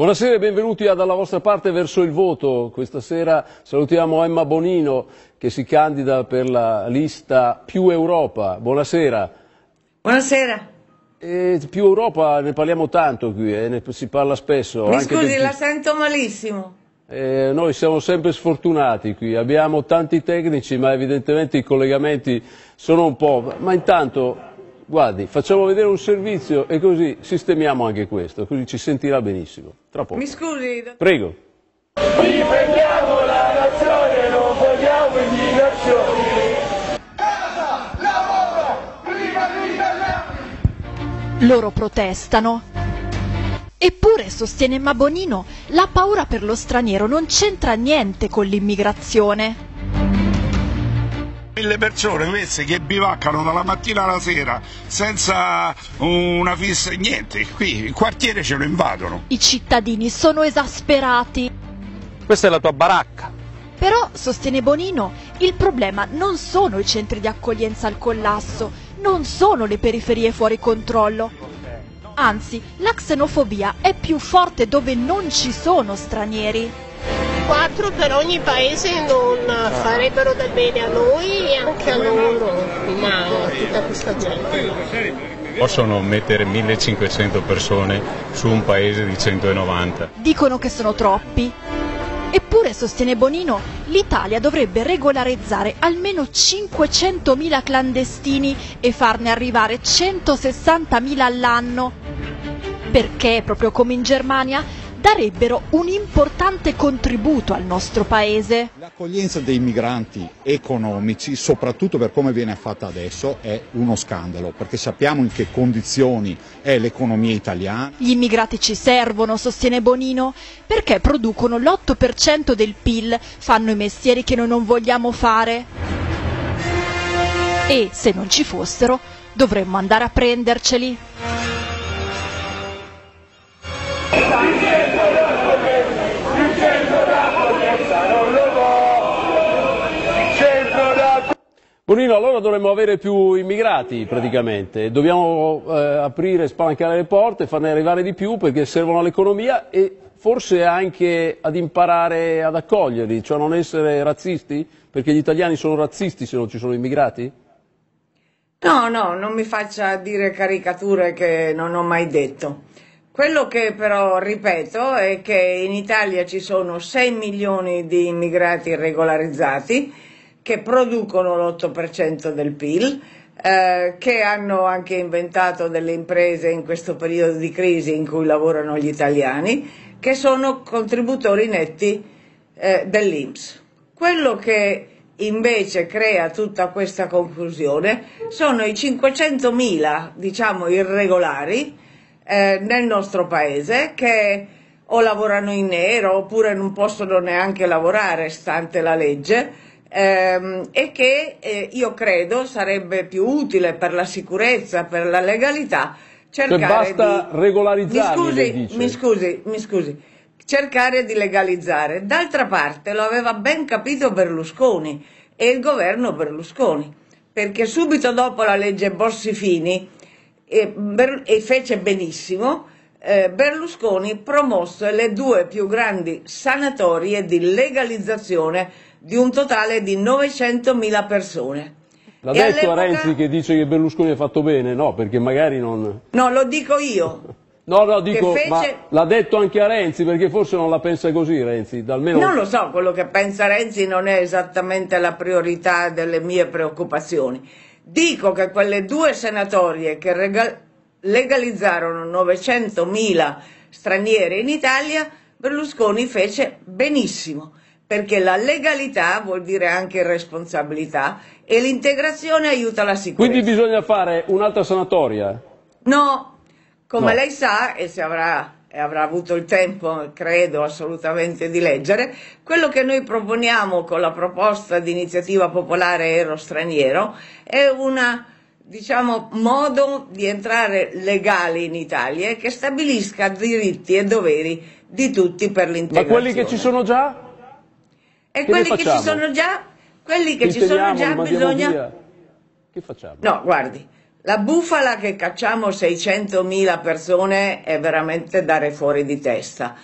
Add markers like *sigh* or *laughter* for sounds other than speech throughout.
Buonasera e benvenuti a Dalla vostra parte verso il voto. Questa sera salutiamo Emma Bonino che si candida per la lista Più Europa. Buonasera. Buonasera. E più Europa ne parliamo tanto qui, eh, ne si parla spesso. Mi scusi, del... la sento malissimo. Eh, noi siamo sempre sfortunati qui, abbiamo tanti tecnici ma evidentemente i collegamenti sono un po'... Ma intanto guardi, facciamo vedere un servizio e così sistemiamo anche questo, così ci sentirà benissimo. Tra poco. Mi scusi. Prego. Difendiamo la nazione, non vogliamo indignazioni. Casa, lavoro, prima gli Loro protestano. Eppure, sostiene Mabonino, la paura per lo straniero non c'entra niente con l'immigrazione mille persone queste che bivaccano dalla mattina alla sera senza una fissa, niente, qui il quartiere ce lo invadono. I cittadini sono esasperati. Questa è la tua baracca. Però, sostiene Bonino, il problema non sono i centri di accoglienza al collasso, non sono le periferie fuori controllo. Anzi, la xenofobia è più forte dove non ci sono stranieri quattro per ogni paese non ah. farebbero del bene a noi e anche a loro, ma a tutta questa gente possono mettere 1500 persone su un paese di 190. Dicono che sono troppi. Eppure, sostiene Bonino, l'Italia dovrebbe regolarizzare almeno 500.000 clandestini e farne arrivare 160.000 all'anno. Perché, proprio come in Germania, darebbero un importante contributo al nostro Paese. L'accoglienza dei migranti economici, soprattutto per come viene fatta adesso, è uno scandalo, perché sappiamo in che condizioni è l'economia italiana. Gli immigrati ci servono, sostiene Bonino, perché producono l'8% del PIL, fanno i mestieri che noi non vogliamo fare. E se non ci fossero, dovremmo andare a prenderceli. Bonino, allora dovremmo avere più immigrati praticamente, dobbiamo eh, aprire, spalancare le porte, farne arrivare di più perché servono all'economia e forse anche ad imparare ad accoglierli, cioè a non essere razzisti, perché gli italiani sono razzisti se non ci sono immigrati? No, no, non mi faccia dire caricature che non ho mai detto. Quello che però ripeto è che in Italia ci sono 6 milioni di immigrati regolarizzati che producono l'8% del PIL, eh, che hanno anche inventato delle imprese in questo periodo di crisi in cui lavorano gli italiani, che sono contributori netti eh, dell'INPS. Quello che invece crea tutta questa confusione sono i 500.000, diciamo, irregolari eh, nel nostro paese che o lavorano in nero oppure non possono neanche lavorare stante la legge ehm, e che eh, io credo sarebbe più utile per la sicurezza, per la legalità, cioè, cercare cioè basta di... regolarizzare. Mi, mi scusi, mi scusi, cercare di legalizzare. D'altra parte lo aveva ben capito Berlusconi e il governo Berlusconi, perché subito dopo la legge Borsifini, e, Ber, e fece benissimo, eh, Berlusconi promosse le due più grandi sanatorie di legalizzazione di un totale di 900.000 persone. L'ha detto Renzi che dice che Berlusconi ha fatto bene? No, perché magari non... No, lo dico io. *laughs* No, no, dico, fece... l'ha detto anche a Renzi, perché forse non la pensa così Renzi. Almeno... Non lo so, quello che pensa Renzi non è esattamente la priorità delle mie preoccupazioni. Dico che quelle due senatorie che legalizzarono 900.000 stranieri in Italia, Berlusconi fece benissimo perché la legalità vuol dire anche responsabilità e l'integrazione aiuta la sicurezza. Quindi bisogna fare un'altra sanatoria? No, come no. lei sa e se avrà, e avrà avuto il tempo, credo assolutamente di leggere, quello che noi proponiamo con la proposta di iniziativa popolare Ero Straniero è un diciamo, modo di entrare legali in Italia che stabilisca diritti e doveri di tutti per l'integrazione. Ma quelli che ci sono già? E quelli che ci sono già, quelli che ci sono già bisogna... Via. Che facciamo? No, guardi, la bufala che cacciamo 600.000 persone è veramente dare fuori di testa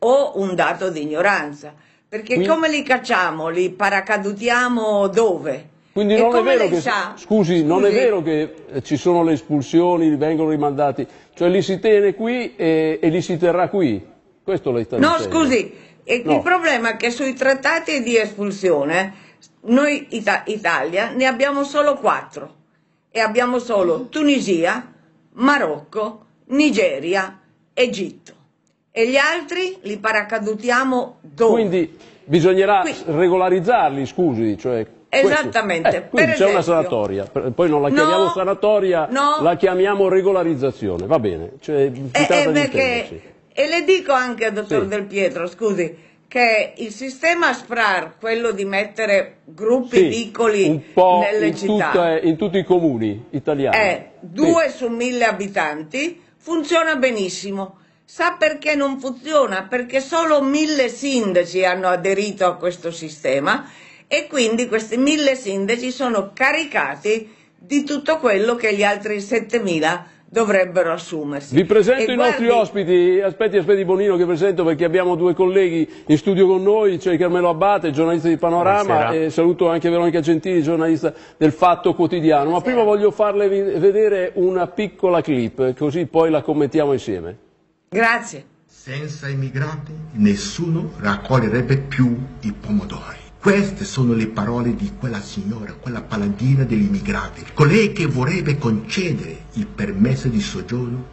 o un dato di ignoranza. Perché Quindi... come li cacciamo? Li paracadutiamo dove? Quindi non è, che, sa... scusi, non è vero che, eh, ci sono le espulsioni, vengono rimandati, cioè li si tiene qui e, e li si terrà qui. Questo lei sta no, dicendo. No, scusi, e no. Il problema è che sui trattati di espulsione noi Ita Italia ne abbiamo solo quattro e abbiamo solo Tunisia, Marocco, Nigeria, Egitto e gli altri li paracadutiamo dopo. Quindi bisognerà Qui. regolarizzarli, scusi, cioè Esattamente. Eh, quindi c'è una sanatoria, poi non la chiamiamo no, sanatoria, no, la chiamiamo regolarizzazione, va bene. Cioè, si eh, eh perché e le dico anche dottor sì. Del Pietro, scusi, che il sistema SPRAR, quello di mettere gruppi sì, piccoli nelle in città, tutta, in tutti i comuni italiani, è 2 sì. su 1000 abitanti, funziona benissimo. Sa perché non funziona? Perché solo mille sindaci hanno aderito a questo sistema e quindi questi mille sindaci sono caricati di tutto quello che gli altri 7000 dovrebbero assumersi. Vi presento e i guardi... nostri ospiti, aspetti, aspetti Bonino che presento perché abbiamo due colleghi in studio con noi, c'è cioè Carmelo Abbate, giornalista di Panorama Buonasera. e saluto anche Veronica Gentili, giornalista del Fatto Quotidiano, ma prima voglio farle vedere una piccola clip così poi la commentiamo insieme. Grazie. Senza immigrati nessuno raccoglierebbe più i pomodori. Queste sono le parole di quella signora, quella paladina degli immigrati, colei che vorrebbe concedere il permesso di soggiorno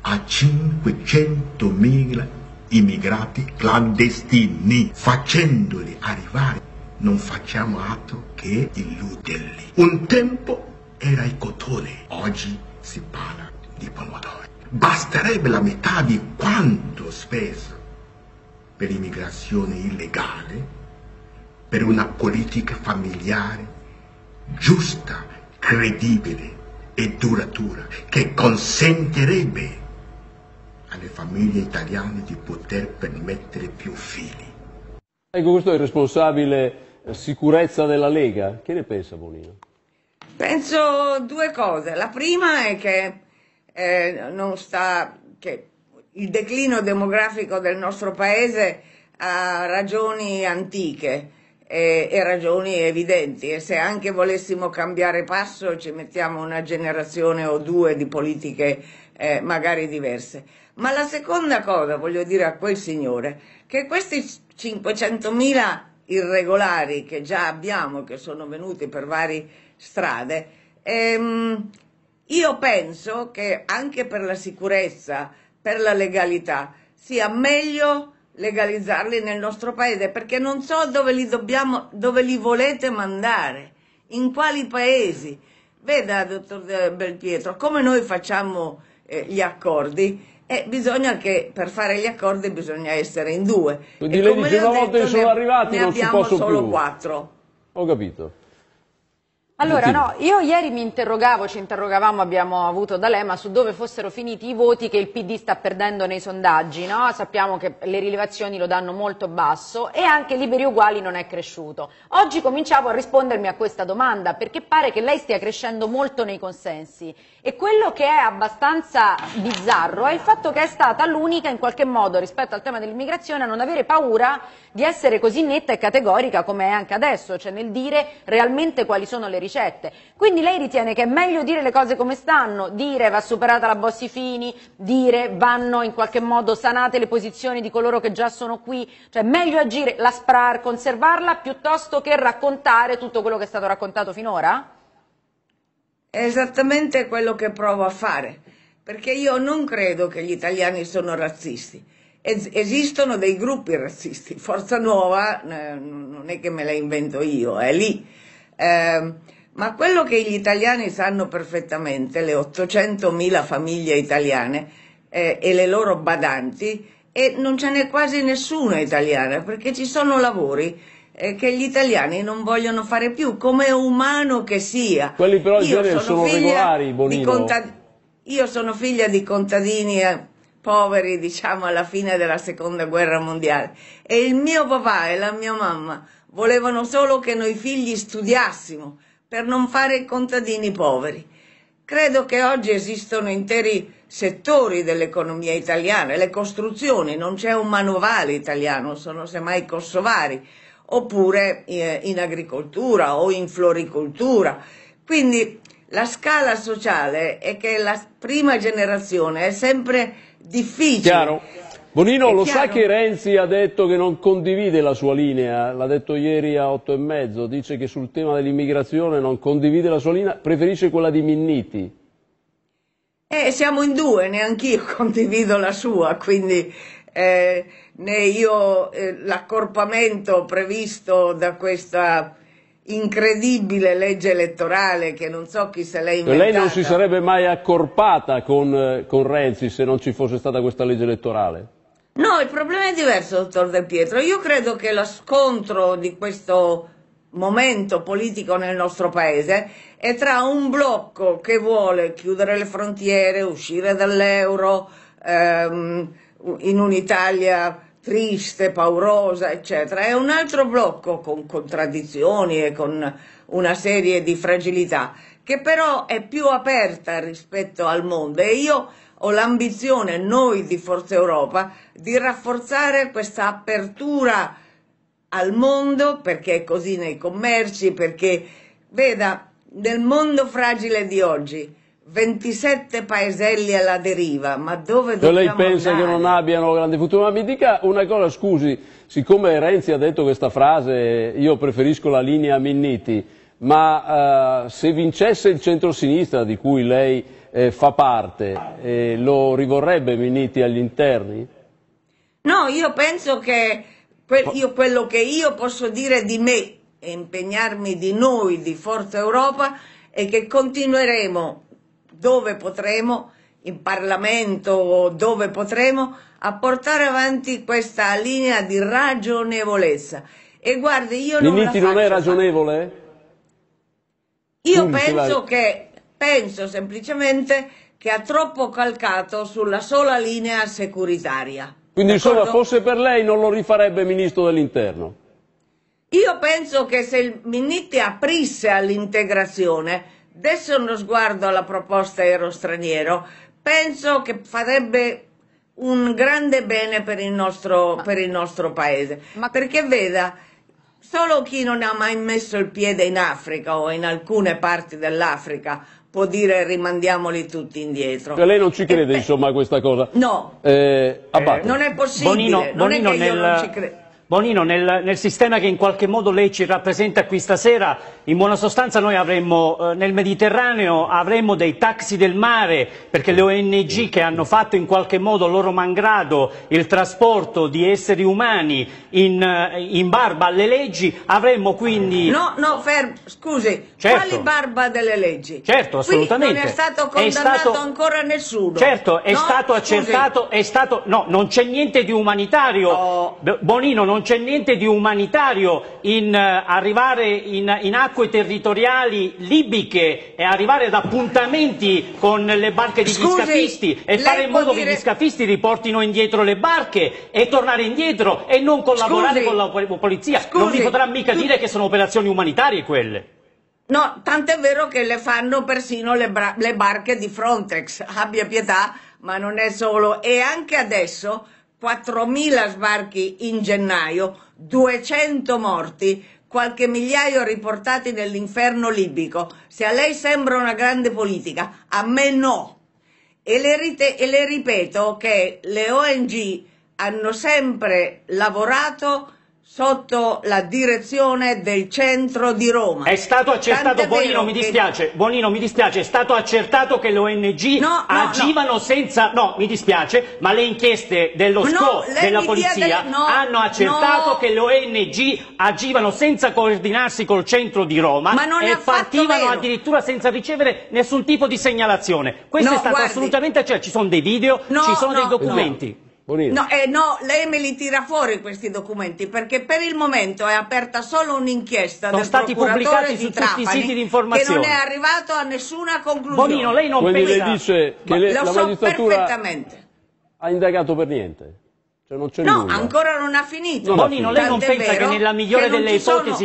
a 500.000 immigrati clandestini, facendoli arrivare. Non facciamo altro che illuderli. Un tempo era il cotone, oggi si parla di pomodori. Basterebbe la metà di quanto speso per l'immigrazione illegale per una politica familiare giusta, credibile e duratura che consentirebbe alle famiglie italiane di poter permettere più figli. Ecco, questo è il responsabile eh, sicurezza della Lega. Che ne pensa Bonino? Penso due cose. La prima è che, eh, sta, che il declino demografico del nostro paese ha ragioni antiche e, e ragioni evidenti e se anche volessimo cambiare passo ci mettiamo una generazione o due di politiche eh, magari diverse. Ma la seconda cosa voglio dire a quel signore che questi 500.000 irregolari che già abbiamo, che sono venuti per varie strade, ehm, io penso che anche per la sicurezza, per la legalità, sia meglio legalizzarli nel nostro paese, perché non so dove li, dobbiamo, dove li volete mandare, in quali paesi. Veda, dottor Belpietro, come noi facciamo eh, gli accordi, eh, bisogna che per fare gli accordi bisogna essere in due. Quindi e lei dice una volta che sono arrivati ne non ci posso solo più. quattro. Ho capito. Allora, no, io ieri mi interrogavo, ci interrogavamo, abbiamo avuto D'Alema, su dove fossero finiti i voti che il PD sta perdendo nei sondaggi, no? Sappiamo che le rilevazioni lo danno molto basso e anche Liberi Uguali non è cresciuto. Oggi cominciavo a rispondermi a questa domanda, perché pare che lei stia crescendo molto nei consensi e quello che è abbastanza bizzarro è il fatto che è stata l'unica, in qualche modo, rispetto al tema dell'immigrazione, a non avere paura di essere così netta e categorica come è anche adesso, cioè nel dire realmente quali sono le ricerche ricette. Quindi lei ritiene che è meglio dire le cose come stanno, dire va superata la Bossi Fini, dire vanno in qualche modo sanate le posizioni di coloro che già sono qui, cioè meglio agire, la SPRAR, conservarla piuttosto che raccontare tutto quello che è stato raccontato finora? È esattamente quello che provo a fare, perché io non credo che gli italiani sono razzisti esistono dei gruppi razzisti, Forza Nuova eh, non è che me la invento io, è lì. Eh, ma quello che gli italiani sanno perfettamente, le 800.000 famiglie italiane eh, e le loro badanti, e non ce n'è quasi nessuna italiana, perché ci sono lavori eh, che gli italiani non vogliono fare più, come umano che sia. Quelli però in genere sono, sono regolari, Bonino. Contad... Io sono figlia di contadini eh, poveri, diciamo, alla fine della seconda guerra mondiale, e il mio papà e la mia mamma volevano solo che noi figli studiassimo, per non fare contadini poveri. Credo che oggi esistono interi settori dell'economia italiana, le costruzioni, non c'è un manovale italiano, sono semmai kosovari, oppure eh, in agricoltura o in floricoltura. Quindi la scala sociale è che la prima generazione è sempre difficile Chiaro. Bonino, lo sa che Renzi ha detto che non condivide la sua linea, l'ha detto ieri a otto e mezzo, dice che sul tema dell'immigrazione non condivide la sua linea, preferisce quella di Minniti. Eh, siamo in due, neanch'io *laughs* condivido la sua, quindi eh, né io eh, l'accorpamento previsto da questa incredibile legge elettorale che non so chi se l'è inventata. Lei non si sarebbe mai accorpata con, eh, con Renzi se non ci fosse stata questa legge elettorale? No, il problema è diverso, dottor De Pietro. Io credo che lo scontro di questo momento politico nel nostro paese è tra un blocco che vuole chiudere le frontiere, uscire dall'euro, ehm, in un'Italia triste, paurosa, eccetera, e un altro blocco con contraddizioni e con una serie di fragilità, che però è più aperta rispetto al mondo. E io ho l'ambizione noi di Forza Europa di rafforzare questa apertura al mondo perché è così nei commerci, perché veda nel mondo fragile di oggi 27 paeselli alla deriva, ma dove cioè, dobbiamo Lei pensa andare? che non abbiano grande futuro, ma mi dica una cosa, scusi, siccome Renzi ha detto questa frase, io preferisco la linea Minniti, ma eh, se vincesse il centrosinistra di cui lei eh, fa parte, eh, lo rivorrebbe Miniti agli interni? No, io penso che que- io, quello che io posso dire di me e impegnarmi di noi di Forza Europa è che continueremo dove potremo, in Parlamento o dove potremo, a portare avanti questa linea di ragionevolezza. E guardi, io non Miniti non è ragionevole? Io penso che Penso semplicemente che ha troppo calcato sulla sola linea securitaria. Quindi insomma fosse per lei non lo rifarebbe Ministro dell'Interno? Io penso che se il Minniti aprisse all'integrazione, desse uno sguardo alla proposta ero straniero, penso che farebbe un grande bene per il nostro, ma, per il nostro paese. Ma... Perché veda, solo chi non ha mai messo il piede in Africa o in alcune parti dell'Africa può dire rimandiamoli tutti indietro. Cioè lei non ci crede, e eh, insomma, a questa cosa? No, eh, eh non è possibile. Bonino, non Bonino è che io nel... non ci credo. Bonino, nel, nel, sistema che in qualche modo lei ci rappresenta qui stasera, in buona sostanza noi avremmo eh, nel Mediterraneo avremmo dei taxi del mare, perché le ONG che hanno fatto in qualche modo loro mangrado il trasporto di esseri umani in, eh, in barba alle leggi, avremmo quindi... No, no, ferm, scusi, certo. quali barba delle leggi? Certo, assolutamente. Qui non è stato condannato è stato... ancora nessuno. Certo, è no, stato accertato, è stato... No, non c'è niente di umanitario. Oh. Bonino, non c'è niente di umanitario in eh, arrivare in, in acque territoriali libiche e arrivare ad appuntamenti con le barche degli Scusi, scafisti e fare in modo dire... che gli scafisti riportino indietro le barche e tornare indietro e non collaborare Scusi. con la polizia. Scusi. non mi potrà mica tu... dire che sono operazioni umanitarie quelle. No, tant'è vero che le fanno persino le, le barche di Frontex, abbia pietà, ma non è solo. E anche adesso 4.000 sbarchi in gennaio, 200 morti, qualche migliaio riportati nell'inferno libico. Se a lei sembra una grande politica, a me no. E le, rite, e le ripeto che le ONG hanno sempre lavorato sotto la direzione del centro di Roma. È stato accertato, Tant'è Bonino mi dispiace, che... Bonino mi dispiace, è stato accertato che le ONG no, agivano no, no. senza, no mi dispiace, ma le inchieste dello SCO, della polizia, delle... hanno accertato che le ONG agivano senza coordinarsi col centro di Roma e partivano addirittura senza ricevere nessun tipo di segnalazione. Questo è stato guardi. assolutamente accertato, cioè, ci sono dei video, ci sono dei documenti. No, eh, no, lei me li tira fuori questi documenti perché per il momento è aperta solo un'inchiesta Sono del stati pubblicati su Trapani, tutti i siti di informazione. che non è arrivato a nessuna conclusione. Bonino, lei non Quindi pensa... lei dice che le, la so magistratura ha indagato per niente? Cioè non no, nulla. ancora non ha finito. No, Bonino, lei non pensa che, nella migliore, che ipotesi,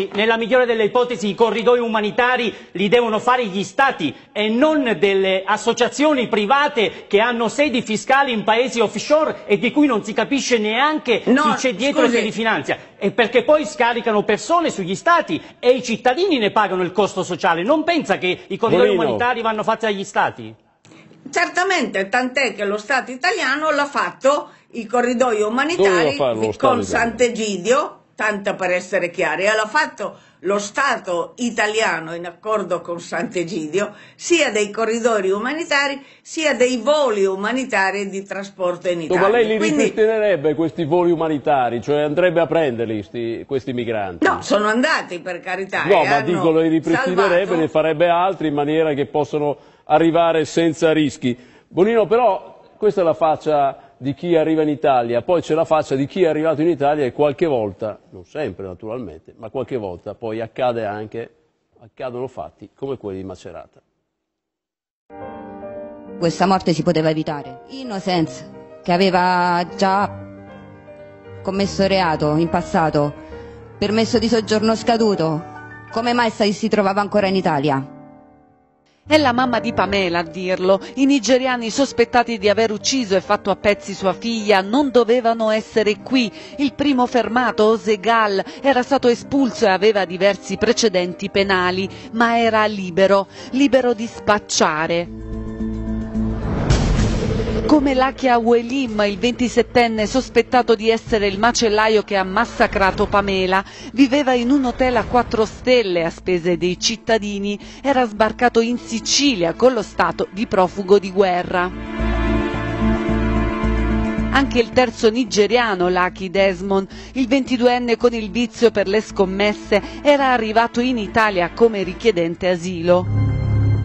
sono... nella migliore, delle ipotesi, i corridoi umanitari li devono fare gli Stati e non delle associazioni private che hanno sedi fiscali in paesi offshore e di cui non si capisce neanche no, chi c'è dietro scusi. e chi li finanzia? E perché poi scaricano persone sugli Stati e i cittadini ne pagano il costo sociale. Non pensa che i corridoi Bonino. umanitari vanno fatti agli Stati? Certamente, tant'è che lo Stato italiano l'ha fatto i corridoi umanitari con Sant'Egidio, tanto per essere chiari, e l'ha fatto lo Stato italiano in accordo con Sant'Egidio, sia dei corridoi umanitari sia dei voli umanitari di trasporto in Italia. Ma lei li Quindi, ripristinerebbe questi voli umanitari, cioè andrebbe a prenderli sti, questi migranti? No, sono andati per carità. No, ma dico, li ripristinerebbe, salvato. ne farebbe altri in maniera che possano arrivare senza rischi. Bonino, però, questa è la faccia di chi arriva in Italia, poi c'è la faccia di chi è arrivato in Italia e qualche volta, non sempre naturalmente, ma qualche volta poi accade anche, accadono fatti come quelli di Macerata. Questa morte si poteva evitare. Innocence, che aveva già commesso reato in passato, permesso di soggiorno scaduto, come mai si trovava ancora in Italia? È la mamma di Pamela a dirlo. I nigeriani sospettati di aver ucciso e fatto a pezzi sua figlia non dovevano essere qui. Il primo fermato, Osegal, era stato espulso e aveva diversi precedenti penali, ma era libero, libero di spacciare. Come l'Akia Welim, il 27enne sospettato di essere il macellaio che ha massacrato Pamela, viveva in un hotel a 4 stelle a spese dei cittadini, era sbarcato in Sicilia con lo stato di profugo di guerra. Anche il terzo nigeriano, Lucky Desmond, il 22enne con il vizio per le scommesse, era arrivato in Italia come richiedente asilo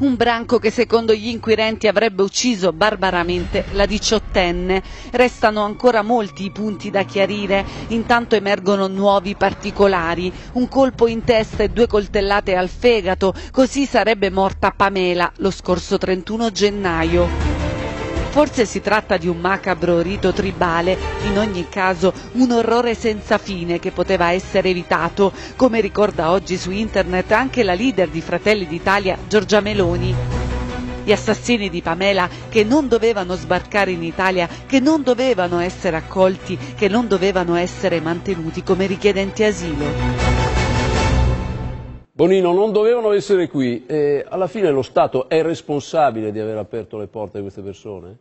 un branco che secondo gli inquirenti avrebbe ucciso barbaramente la diciottenne. Restano ancora molti i punti da chiarire, intanto emergono nuovi particolari. Un colpo in testa e due coltellate al fegato, così sarebbe morta Pamela lo scorso 31 gennaio. Forse si tratta di un macabro rito tribale, in ogni caso un orrore senza fine che poteva essere evitato, come ricorda oggi su internet anche la leader di Fratelli d'Italia Giorgia Meloni gli assassini di Pamela che non dovevano sbarcare in Italia, che non dovevano essere accolti, che non dovevano essere mantenuti come richiedenti asilo. Bonino, non dovevano essere qui. Eh, alla fine lo Stato è responsabile di aver aperto le porte a queste persone?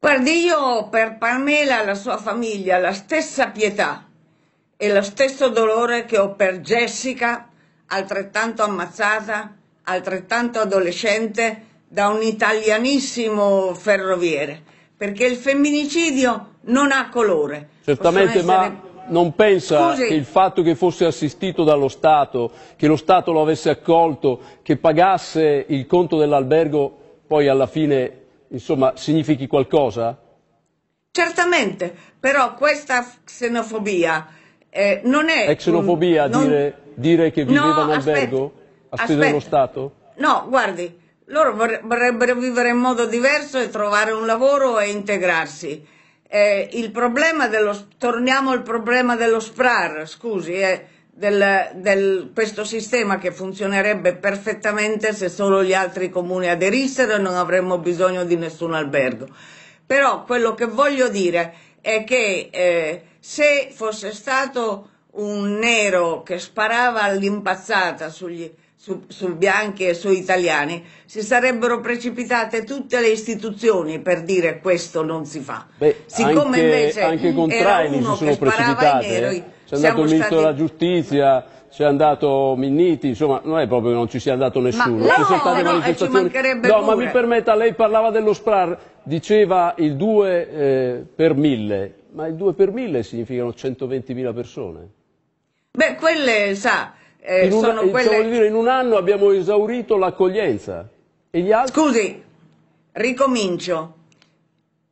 Guardi, io per Pamela e la sua famiglia la stessa pietà e lo stesso dolore che ho per Jessica, altrettanto ammazzata, altrettanto adolescente, da un italianissimo ferroviere, perché il femminicidio non ha colore. Certamente, essere... ma non pensa Scusi. che il fatto che fosse assistito dallo Stato, che lo Stato lo avesse accolto, che pagasse il conto dell'albergo, poi alla fine, insomma, significhi qualcosa? Certamente, però questa xenofobia eh, non è... È xenofobia non... Dire, dire, che viveva no, in albergo? Assistito dello Stato? No, guardi, loro vorrebbero vivere in modo diverso e trovare un lavoro e integrarsi eh, il problema dello, torniamo al problema dello SPRAR, scusi, eh, del, del, questo sistema che funzionerebbe perfettamente se solo gli altri comuni aderissero e non avremmo bisogno di nessun albergo. Però quello che voglio dire è che eh, se fosse stato un nero che sparava all'impazzata sugli su, su bianchi e su italiani, si sarebbero precipitate tutte le istituzioni per dire questo non si fa. Beh, Siccome anche, invece anche Contraini si sono precipitate, eh. c'è andato il ministro della giustizia, c'è andato Minniti, insomma non è proprio che non ci sia andato nessuno. Ma, no, ci no, manifestazioni... ma mi permetta, lei parlava dello SPRAR, diceva il 2 eh, per 1000, ma il 2 per 1000 significano 120.000 persone. Beh, quelle, sa, eh, in un, sono eh, quelle... Dire, in un anno abbiamo esaurito l'accoglienza. altri? Scusi, ricomincio.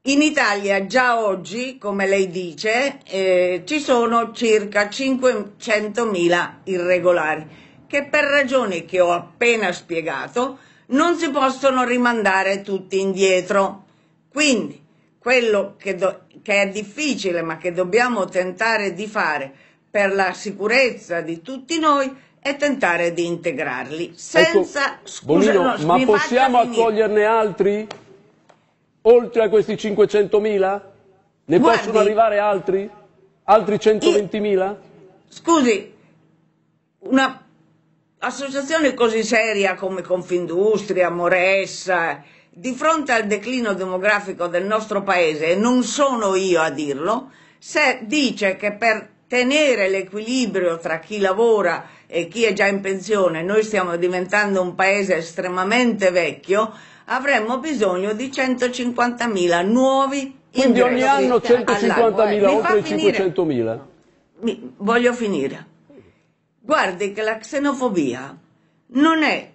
In Italia già oggi, come lei dice, eh, ci sono circa 500.000 irregolari che per ragioni che ho appena spiegato non si possono rimandare tutti indietro. Quindi quello che, che è difficile ma che dobbiamo tentare di fare per la sicurezza di tutti noi e tentare di integrarli senza ecco, scusa, Bonino, no, ma possiamo accoglierne altri? Oltre a questi 500.000? Ne Guardi, possono arrivare altri? Altri 120.000? Scusi, un'associazione così seria come Confindustria, Moressa, di fronte al declino demografico del nostro paese, e non sono io a dirlo, se dice che per tenere l'equilibrio tra chi lavora e chi è già in pensione, noi stiamo diventando un paese estremamente vecchio, avremmo bisogno di 150.000 nuovi quindi ogni anno 150.000 oltre 500.000 voglio finire guardi che la xenofobia non è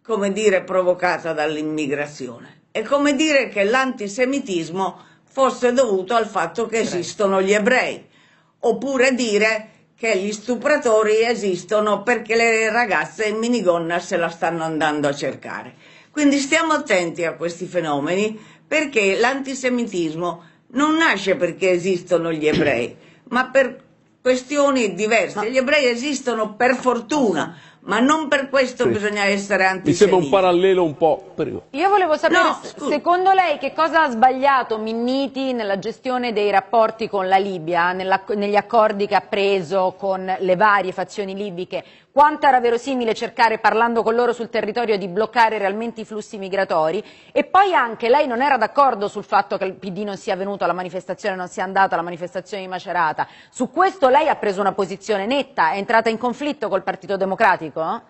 come dire provocata dall'immigrazione è come dire che l'antisemitismo fosse dovuto al fatto che esistono gli ebrei oppure dire che gli stupratori esistono perché le ragazze in minigonna se la stanno andando a cercare. Quindi stiamo attenti a questi fenomeni perché l'antisemitismo non nasce perché esistono gli ebrei, ma per questioni diverse. Gli ebrei esistono per fortuna, ma non per questo sì. bisogna essere antisemiti. Mi sembra un parallelo un po'. Prego. Io volevo sapere, no, secondo lei, che cosa ha sbagliato Minniti nella gestione dei rapporti con la Libia, negli accordi che ha preso con le varie fazioni libiche? Quanto era verosimile cercare, parlando con loro sul territorio, di bloccare realmente i flussi migratori? E poi anche lei non era d'accordo sul fatto che il PD non sia venuto alla manifestazione, non sia andato alla manifestazione di Macerata. Su questo lei ha preso una posizione netta, è entrata in conflitto col Partito Democratico ecco,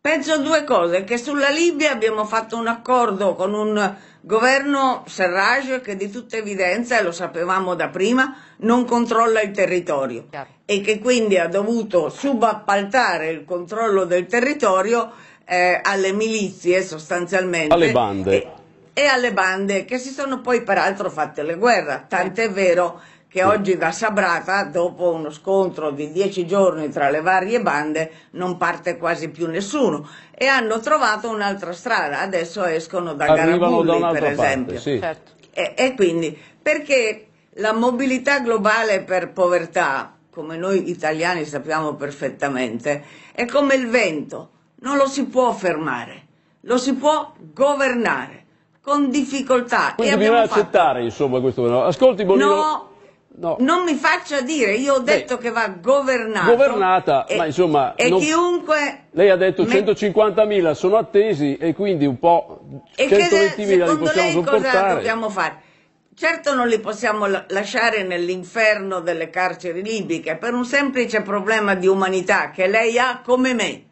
peggio due cose, che sulla Libia abbiamo fatto un accordo con un governo Serraj che di tutta evidenza, e lo sapevamo da prima, non controlla il territorio e che quindi ha dovuto subappaltare il controllo del territorio eh, alle milizie sostanzialmente. Alle bande. E, e alle bande che si sono poi peraltro fatte le guerre, tant'è vero che oggi da Sabrata, dopo uno scontro di dieci giorni tra le varie bande, non parte quasi più nessuno e hanno trovato un'altra strada. Adesso escono da Arrivano Garabulli, per esempio. Parte, sì. Certo. e, e quindi, perché la mobilità globale per povertà, come noi italiani sappiamo perfettamente, è come il vento, non lo si può fermare, lo si può governare con difficoltà. Quindi bisogna fatto... accettare insomma questo fenomeno. Ascolti Bonino. No, No. Non mi faccia dire, io ho detto Beh, che va governata. Governata, e, ma insomma... E non, chiunque... Lei ha detto 150.000 sono attesi e quindi un po' 120.000 li possiamo lei sopportare. cosa dobbiamo fare? Certo non li possiamo lasciare nell'inferno delle carceri libiche per un semplice problema di umanità che lei ha come me.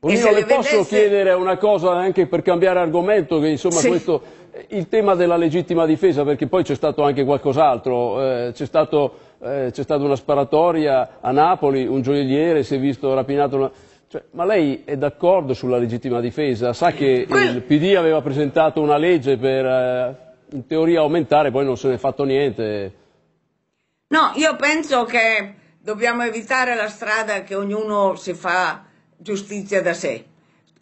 Ognuno le vedesse... posso chiedere una cosa anche per cambiare argomento, che insomma sì. questo il tema della legittima difesa, perché poi c'è stato anche qualcos'altro, eh, c'è, eh, stata una sparatoria a Napoli, un gioielliere si è visto rapinato. Una... Cioè, ma lei è d'accordo sulla legittima difesa? Sa che il PD aveva presentato una legge per eh, in teoria aumentare, poi non se ne è fatto niente. No, io penso che dobbiamo evitare la strada che ognuno si fa giustizia da sé.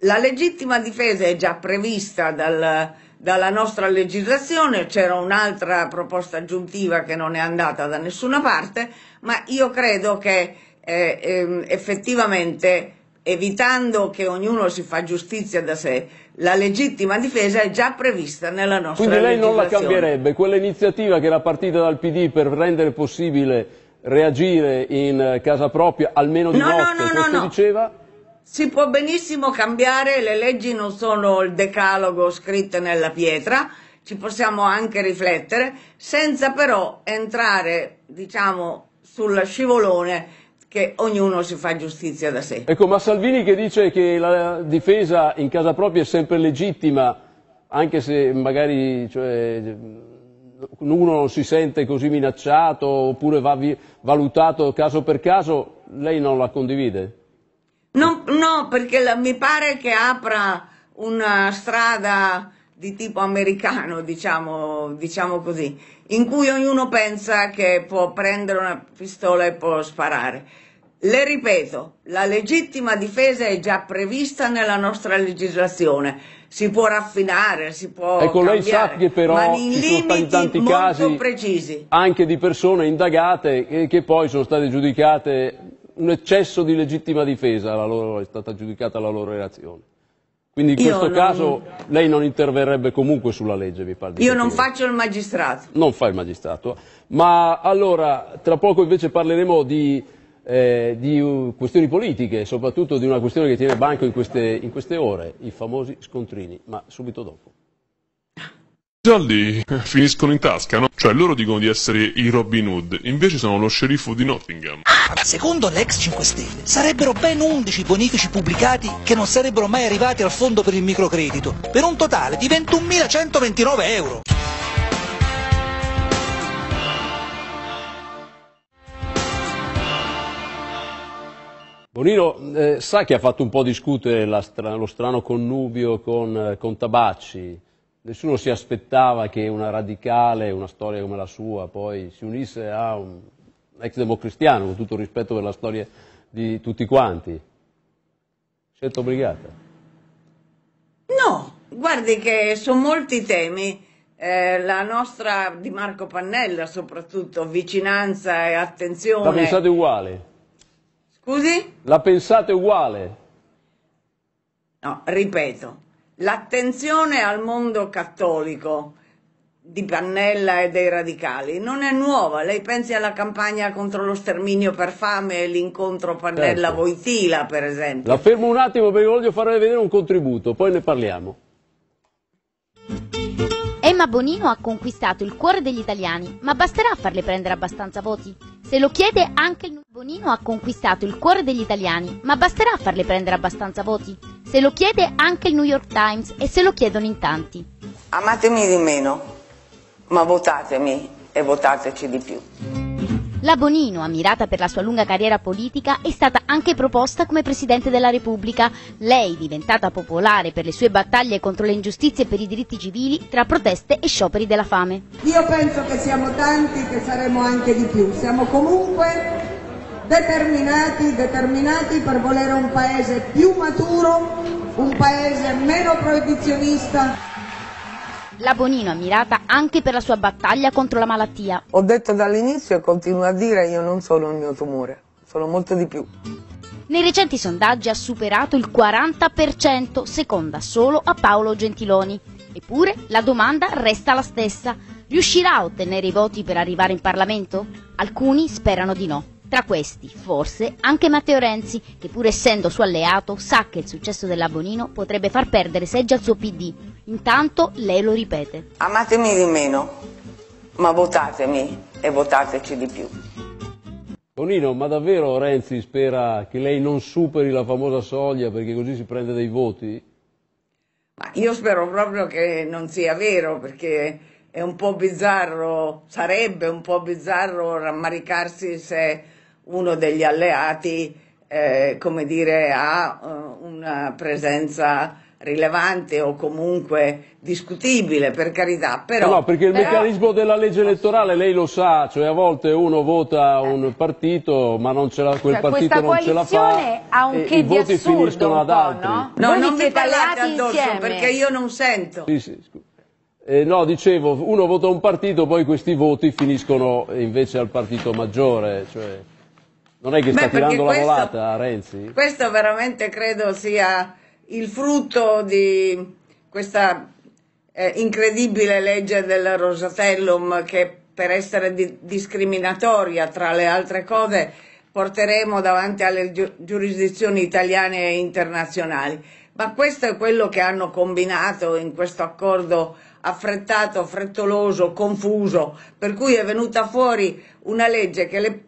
La legittima difesa è già prevista dal, dalla nostra legislazione, c'era un'altra proposta aggiuntiva che non è andata da nessuna parte, ma io credo che eh, ehm, effettivamente evitando che ognuno si fa giustizia da sé, la legittima difesa è già prevista nella nostra legislazione. Quindi lei non la cambierebbe, quell'iniziativa che era partita dal PD per rendere possibile reagire in casa propria almeno di no, notte, no, no, questo no. diceva? Si può benissimo cambiare, le leggi non sono il decalogo scritto nella pietra, ci possiamo anche riflettere, senza però entrare, diciamo, sulla scivolone che ognuno si fa giustizia da sé. Ecco, ma Salvini che dice che la difesa in casa propria è sempre legittima, anche se magari cioè, uno non si sente così minacciato oppure va valutato caso per caso, lei non la condivide? Non, no, perché la, mi pare che apra una strada di tipo americano, diciamo, diciamo così, in cui ognuno pensa che può prendere una pistola e può sparare. Le ripeto, la legittima difesa è già prevista nella nostra legislazione, si può raffinare, si può ecco, cambiare, lei sa che però ma in ci sono stati tanti casi precisi. anche di persone indagate che, che poi sono state giudicate un eccesso di legittima difesa loro, è stata giudicata la loro reazione. Quindi in questo non... caso lei non interverrebbe comunque sulla legge, mi pare. di Io non faccio il magistrato. Non fa il magistrato. Ma allora, tra poco invece parleremo di, eh, di questioni politiche, soprattutto di una questione che tiene banco in queste, in queste ore, i famosi scontrini, ma subito dopo soldi eh, finiscono in tasca, no? Cioè loro dicono di essere i Robin Hood, invece sono lo sceriffo di Nottingham. Ah, secondo l'ex 5 Stelle sarebbero ben 11 bonifici pubblicati che non sarebbero mai arrivati al fondo per il microcredito, per un totale di 21.129 euro. Bonino, eh, sa che ha fatto un po' discutere stra lo strano connubio con, eh, con Tabacci, Nessuno si aspettava che una radicale, una storia come la sua, poi si unisse a un ex democristiano, con tutto il rispetto per la storia di tutti quanti. Scelta obbligata? No, guardi che su molti temi eh, la nostra di Marco Pannella soprattutto, vicinanza e attenzione. La pensate uguale? Scusi? La pensate uguale? No, ripeto, L'attenzione al mondo cattolico di Pannella e dei radicali non è nuova. Lei pensi alla campagna contro lo sterminio per fame e l'incontro Pannella-Voitila, certo. per esempio. La fermo un attimo perché voglio farle vedere un contributo, poi ne parliamo. Emma Bonino ha conquistato il cuore degli italiani, ma basterà farle prendere abbastanza voti? Se lo chiede anche il Bonino ha conquistato il cuore degli italiani, ma basterà farle prendere abbastanza voti? Se lo chiede anche il New York Times e se lo chiedono in tanti. Amatemi di meno, ma votatemi e votateci di più. La Bonino, ammirata per la sua lunga carriera politica, è stata anche proposta come Presidente della Repubblica. Lei, diventata popolare per le sue battaglie contro le ingiustizie per i diritti civili, tra proteste e scioperi della fame. Io penso che siamo tanti che saremo anche di più. Siamo comunque determinati, determinati per volere un paese più maturo, un paese meno proibizionista la Bonino è ammirata anche per la sua battaglia contro la malattia. Ho detto dall'inizio e continuo a dire io non sono il mio tumore, sono molto di più. Nei recenti sondaggi ha superato il 40%, seconda solo a Paolo Gentiloni. Eppure la domanda resta la stessa. Riuscirà a ottenere i voti per arrivare in Parlamento? Alcuni sperano di no. Tra questi, forse, anche Matteo Renzi, che pur essendo suo alleato sa che il successo dell'Abonino potrebbe far perdere seggi al suo PD. Intanto lei lo ripete. Amatemi di meno, ma votatemi e votateci di più. Bonino, ma davvero Renzi spera che lei non superi la famosa soglia perché così si prende dei voti? Ma io spero proprio che non sia vero perché è un po' bizzarro, sarebbe un po' bizzarro rammaricarsi se uno degli alleati eh, come dire, ha uh, una presenza rilevante o comunque discutibile, per carità. Però, no, perché il però... meccanismo della legge elettorale, lei lo sa, cioè a volte uno vota un partito ma non ce l'ha quel cioè, partito non ce la fa ha un che i voti finiscono ad altri. No, no Voi non mi parlate addosso perché io non sento. Sì, sì, eh, no, dicevo, uno vota un partito, poi questi voti finiscono invece al partito maggiore. Cioè... Non è che sta tirando la questo, volata Renzi? Questo veramente credo sia il frutto di questa eh, incredibile legge del Rosatellum che per essere di- discriminatoria tra le altre cose porteremo davanti alle gi- giurisdizioni italiane e internazionali. Ma questo è quello che hanno combinato in questo accordo affrettato, frettoloso, confuso, per cui è venuta fuori una legge che le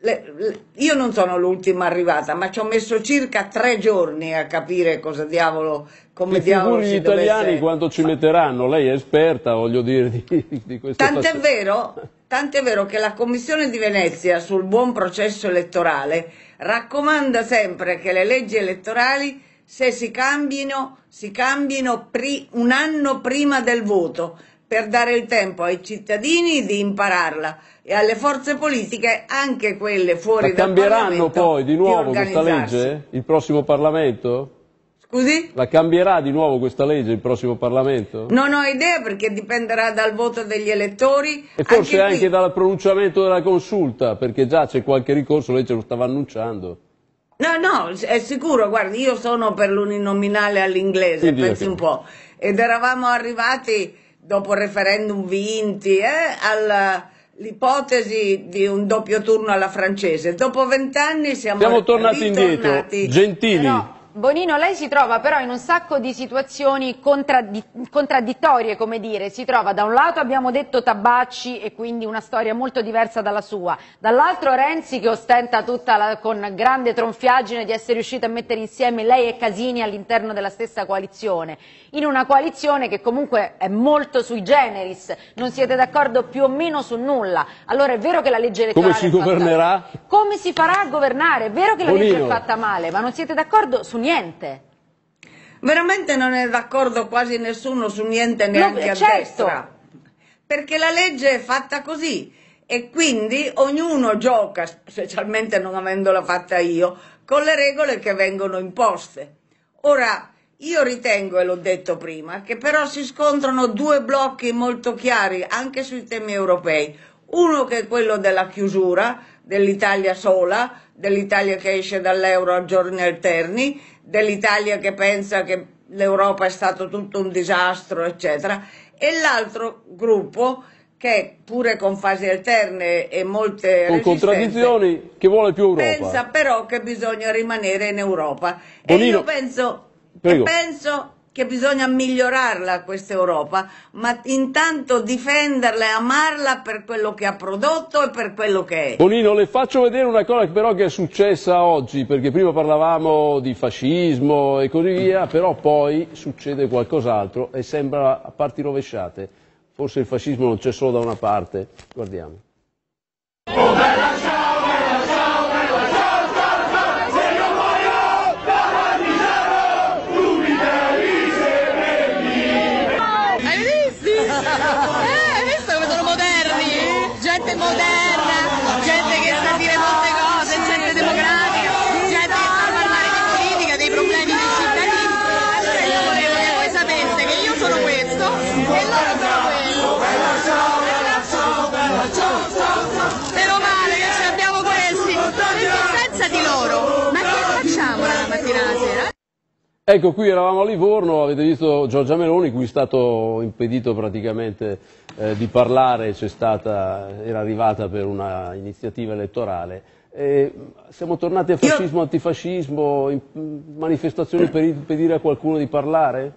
le, le, io non sono l'ultima arrivata, ma ci ho messo circa tre giorni a capire cosa diavolo, come diavolo si gli italiani quanto ci metteranno, lei è esperta, voglio dire, di, di queste Tant'è vero, *laughs* tant'è vero che la Commissione di Venezia sul buon processo elettorale raccomanda sempre che le leggi elettorali se si cambino, si cambino un anno prima del voto, per dare il tempo ai cittadini di impararla e alle forze politiche, anche quelle fuori Ma dal Parlamento, cambieranno poi di nuovo di questa legge? Il prossimo Parlamento? Scusi? La cambierà di nuovo questa legge il prossimo Parlamento? Non ho idea perché dipenderà dal voto degli elettori. E forse anche, anche dal pronunciamento della consulta, perché già c'è qualche ricorso, lei ce lo stava annunciando. No, no, è sicuro, guardi, io sono per l'uninominale all'inglese, Quindi, pensi okay. un po'. Ed eravamo arrivati dopo referendum vinti, eh, all'ipotesi di un doppio turno alla francese. Dopo vent'anni siamo, siamo tornati indietro, gentili. Però, eh Bonino, lei si trova però in un sacco di situazioni contraddi contraddittorie, come dire, si trova da un lato abbiamo detto Tabacci e quindi una storia molto diversa dalla sua, dall'altro Renzi che ostenta tutta la, con grande tronfiaggine di essere riuscito a mettere insieme lei e Casini all'interno della stessa coalizione, in una coalizione che comunque è molto sui generis, non siete d'accordo più o meno su nulla, allora è vero che la legge elettorale Come si governerà? Come si farà a governare? È vero che la legge è fatta male, ma non siete d'accordo su niente? niente. Veramente non è d'accordo quasi nessuno su niente neanche no, a certo. destra. Perché la legge è fatta così e quindi ognuno gioca, specialmente non avendola fatta io, con le regole che vengono imposte. Ora, io ritengo, e l'ho detto prima, che però si scontrano due blocchi molto chiari anche sui temi europei. Uno che è quello della chiusura dell'Italia sola, dell'Italia che esce dall'euro a giorni alterni, dell'Italia che pensa che l'Europa è stato tutto un disastro, eccetera, e l'altro gruppo che pure con fasi alterne e molte con contraddizioni che vuole più Europa. Pensa però che bisogna rimanere in Europa. Bonino, e io penso, penso che bisogna migliorarla questa Europa, ma intanto difenderla e amarla per quello che ha prodotto e per quello che è. Bonino, le faccio vedere una cosa che però che è successa oggi, perché prima parlavamo di fascismo e così via, però poi succede qualcos'altro e sembra a parti rovesciate. Forse il fascismo non c'è solo da una parte. Guardiamo. Ecco, qui eravamo a Livorno, avete visto Giorgia Meloni, cui è stato impedito praticamente eh, di parlare, stata, era arrivata per una iniziativa elettorale. E siamo tornati a fascismo, antifascismo, manifestazioni per impedire a qualcuno di parlare?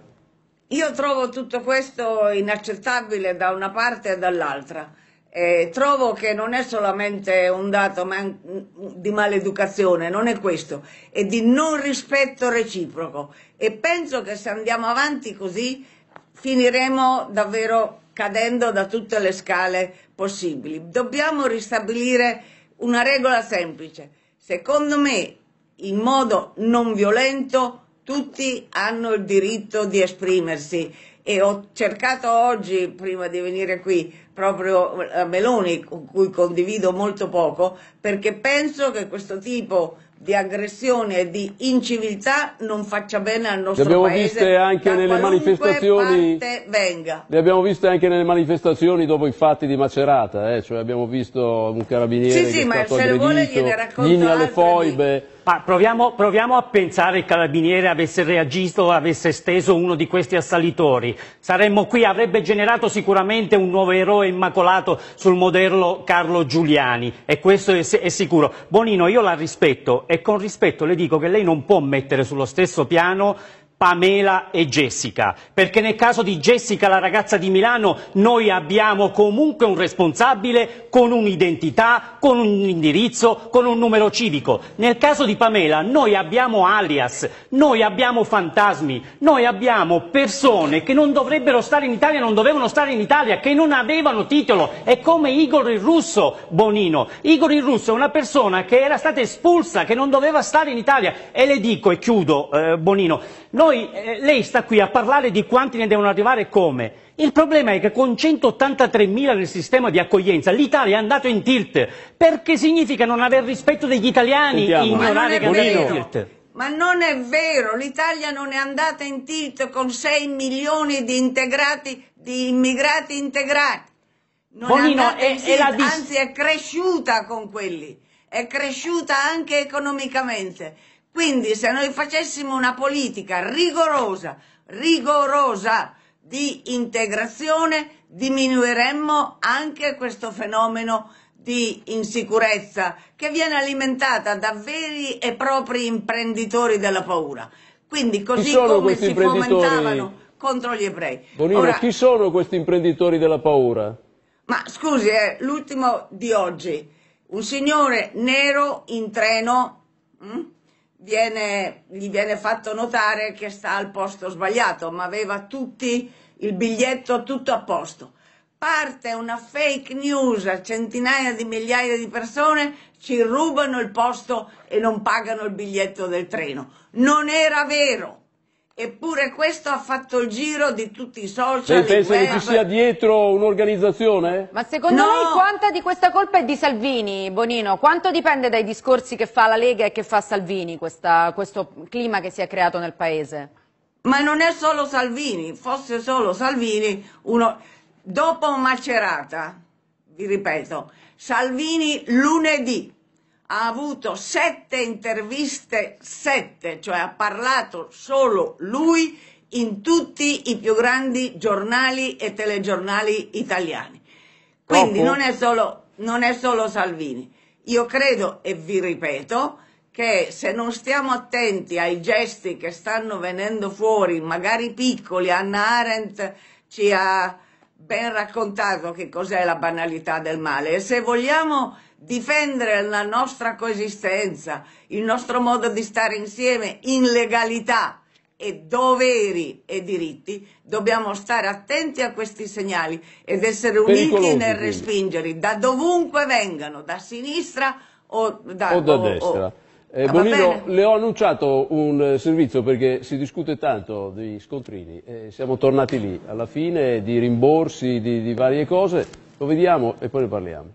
Io trovo tutto questo inaccettabile da una parte e dall'altra. Eh, trovo che non è solamente un dato di maleducazione, non è questo, è di non rispetto reciproco e penso che se andiamo avanti così finiremo davvero cadendo da tutte le scale possibili. Dobbiamo ristabilire una regola semplice. Secondo me, in modo non violento, tutti hanno il diritto di esprimersi e ho cercato oggi, prima di venire qui, proprio eh, Meloni, con cui condivido molto poco, perché penso che questo tipo di aggressione e di inciviltà non faccia bene al nostro abbiamo paese. Viste anche nelle manifestazioni, venga. Le abbiamo viste anche nelle manifestazioni dopo i fatti di Macerata, eh? cioè abbiamo visto un carabiniere sì, che sì, è stato ma se vuole, gliene, gliene alle foibe. Proviamo, proviamo, a pensare il carabiniere avesse reagito, avesse steso uno di questi assalitori. Saremmo qui, avrebbe generato sicuramente un nuovo eroe immacolato sul modello Carlo Giuliani e questo è, è sicuro. Bonino, io la rispetto e con rispetto le dico che lei non può mettere sullo stesso piano Pamela e Jessica, perché nel caso di Jessica, la ragazza di Milano, noi abbiamo comunque un responsabile con un'identità, con un indirizzo, con un numero civico. Nel caso di Pamela noi abbiamo alias, noi abbiamo fantasmi, noi abbiamo persone che non dovrebbero stare in Italia, non dovevano stare in Italia, che non avevano titolo. È come Igor il Russo, Bonino. Igor il Russo è una persona che era stata espulsa, che non doveva stare in Italia. E le dico, e chiudo, eh, Bonino, noi, eh, lei sta qui a parlare di quanti ne devono arrivare e come. Il problema è che con 183.000 nel sistema di accoglienza l'Italia è andata in tilt, perché significa non aver rispetto degli italiani e ignorare che andate in tilt. Ma non è vero, l'Italia non è andata in tilt con 6 milioni di, integrati, di immigrati integrati. Non Bonino, è, è, è anzi è cresciuta con quelli, è cresciuta anche economicamente. Quindi se noi facessimo una politica rigorosa, rigorosa di integrazione, diminuiremmo anche questo fenomeno di insicurezza che viene alimentata da veri e propri imprenditori della paura. Quindi così come si fomentavano contro gli ebrei. Bonino, Ora, chi sono questi imprenditori della paura? Ma scusi, eh, l'ultimo di oggi, un signore nero in treno... Hm? viene, gli viene fatto notare che sta al posto sbagliato, ma aveva tutti il biglietto tutto a posto. Parte una fake news centinaia di migliaia di persone, ci rubano il posto e non pagano il biglietto del treno. Non era vero. Eppure questo ha fatto il giro di tutti i social. Lei pensa che ci sia dietro un'organizzazione? Ma secondo no. lei quanta di questa colpa è di Salvini, Bonino? Quanto dipende dai discorsi che fa la Lega e che fa Salvini, questa, questo clima che si è creato nel paese? Ma non è solo Salvini, fosse solo Salvini, uno... dopo Macerata, vi ripeto, Salvini lunedì ha avuto sette interviste, sette, cioè ha parlato solo lui in tutti i più grandi giornali e telegiornali italiani. Quindi non è, solo, non è solo Salvini. Io credo e vi ripeto che se non stiamo attenti ai gesti che stanno venendo fuori, magari piccoli, Anna Arendt ci ha ben raccontato che cos'è la banalità del male e se vogliamo difendere la nostra coesistenza, il nostro modo di stare insieme in legalità e doveri e diritti, dobbiamo stare attenti a questi segnali ed essere uniti nel respingerli, da dovunque vengano, da sinistra o da, o da o, destra. O, ah, eh, Bonino, le ho annunciato un eh, servizio perché si discute tanto di scontrini, eh, siamo tornati lì, alla fine di rimborsi, di, di varie cose, lo vediamo e poi ne parliamo.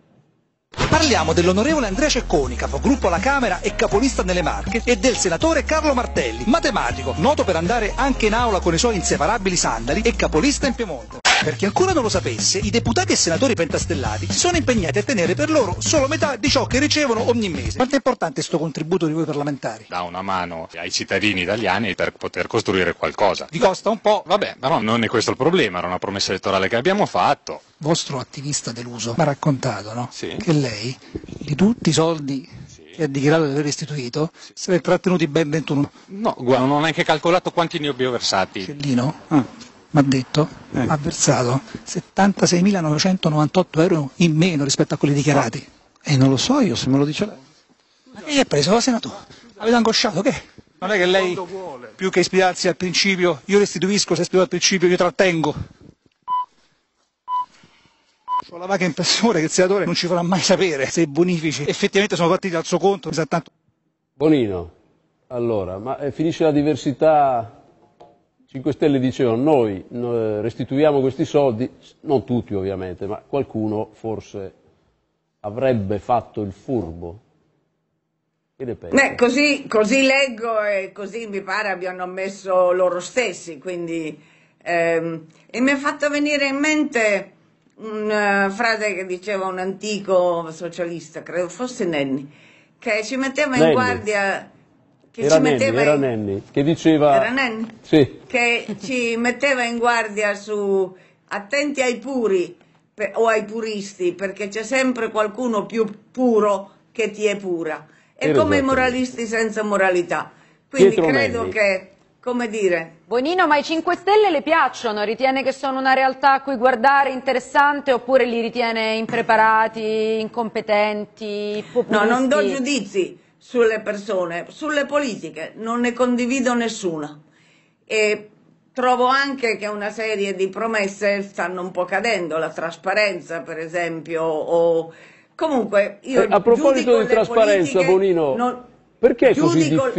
Parliamo dell'onorevole Andrea Cecconi, capogruppo alla Camera e capolista nelle Marche, e del senatore Carlo Martelli, matematico, noto per andare anche in aula con i suoi inseparabili sandali e capolista in Piemonte. Per chi ancora non lo sapesse, i deputati e senatori pentastellati si sono impegnati a tenere per loro solo metà di ciò che ricevono ogni mese. Quanto è importante questo contributo di voi parlamentari? Dà una mano ai cittadini italiani per poter costruire qualcosa. Vi costa un po'? Vabbè, però non è questo il problema, era una promessa elettorale che abbiamo fatto. Vostro attivista deluso mi ha raccontato no? sì. che lei di tutti i soldi che ha dichiarato di aver restituito, se ne è trattenuti ben 21. No, guarda, non ho neanche calcolato quanti ne abbia versati. Cellino? Ah mi ha detto, eh. ha versato 76.998 euro in meno rispetto a quelli dichiarati. E eh, non lo so io se me lo dice lei. Ma che gli ha preso? La Senato? Avete angosciato? Che? Non è che lei, più che ispirarsi al principio, io restituisco, se ispirato al principio io trattengo. Ho la vaga impressione che il senatore non ci farà mai sapere se i bonifici effettivamente sono partiti al suo conto. Bonino, allora, ma eh, finisce la diversità 5 Stelle dicevano noi restituiamo questi soldi, non tutti ovviamente, ma qualcuno forse avrebbe fatto il furbo. Beh, così, così, leggo e così mi pare abbiano ammesso loro stessi, quindi, ehm, e mi è fatto venire in mente una eh, frase che diceva un antico socialista, credo fosse Nenni, che ci metteva in Nenni. guardia che era ci Nenni, metteva era in... Nenni, che diceva... Era Nenni? Sì. Che ci metteva in guardia su attenti ai puri per, o ai puristi, perché c'è sempre qualcuno più puro che ti è pura. È era come i moralisti senza moralità. Quindi Pietro credo Nenni. che, come dire... Bonino, ma i 5 Stelle le piacciono? Ritiene che sono una realtà a cui guardare interessante oppure li ritiene impreparati, incompetenti, populisti? No, non do giudizi sulle persone, sulle politiche, non ne condivido nessuna. E trovo anche che una serie di promesse stanno un po' cadendo, la trasparenza per esempio, o comunque io... Eh, a proposito di trasparenza, Bonino... Non... Perché è, giudico...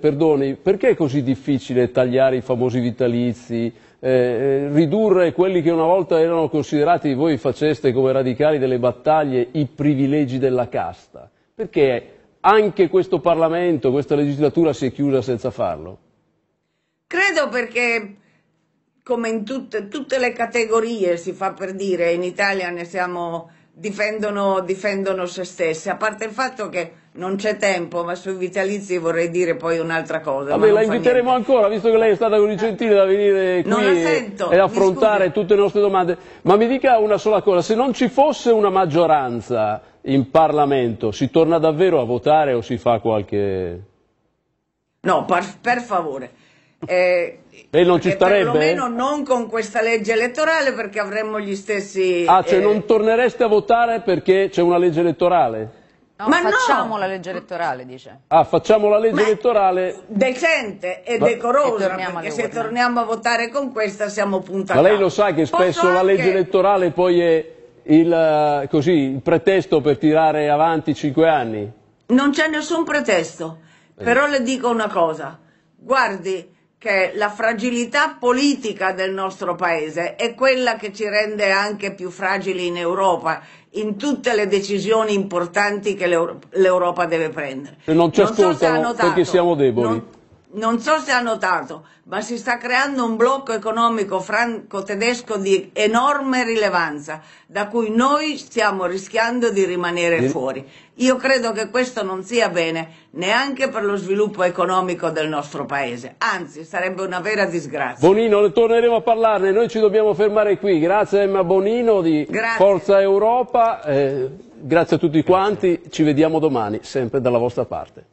perdoni, perché è, così difficile, tagliare i famosi vitalizi, eh, eh, ridurre quelli che una volta erano considerati, voi faceste come radicali delle battaglie, i privilegi della casta? Perché anche questo Parlamento, questa legislatura si è chiusa senza farlo? Credo perché, come in tut tutte le categorie si fa per dire, in Italia ne siamo, difendono, difendono se stesse, a parte il fatto che non c'è tempo, ma sui vitalizi vorrei dire poi un'altra cosa. Vabbè, la inviteremo ancora, visto che lei è stata con i eh. Gentili da venire qui e, affrontare tutte le nostre domande. Ma mi dica una sola cosa, se non ci fosse una maggioranza in Parlamento, si torna davvero a votare o si fa qualche... No, per, per favore. Eh, e non ci eh, starebbe? Perlomeno non con questa legge elettorale perché avremmo gli stessi... Ah, cioè eh... non tornereste a votare perché c'è una legge elettorale? No, Ma facciamo no. la legge elettorale, dice. Ah, facciamo la legge Ma elettorale... Decente e Ma... decorosa, e perché se urne. torniamo a votare con questa siamo puntati. Ma lei lo sa che spesso Posso la legge anche... elettorale poi è il, eh, così, il pretesto per tirare avanti cinque anni? Non c'è nessun pretesto, eh. però eh. le dico una cosa, guardi che la fragilità politica del nostro paese è quella che ci rende anche più fragili in Europa, in tutte le decisioni importanti che l'Europa deve prendere. E non ci non ascoltano perché siamo deboli. Non non so se ha notato, ma si sta creando un blocco economico franco-tedesco di enorme rilevanza, da cui noi stiamo rischiando di rimanere fuori. Io credo che questo non sia bene neanche per lo sviluppo economico del nostro paese, anzi sarebbe una vera disgrazia. Bonino, torneremo a parlarne, noi ci dobbiamo fermare qui. Grazie a Emma Bonino di grazie. Forza Europa, eh, grazie a tutti quanti, ci vediamo domani, sempre dalla vostra parte.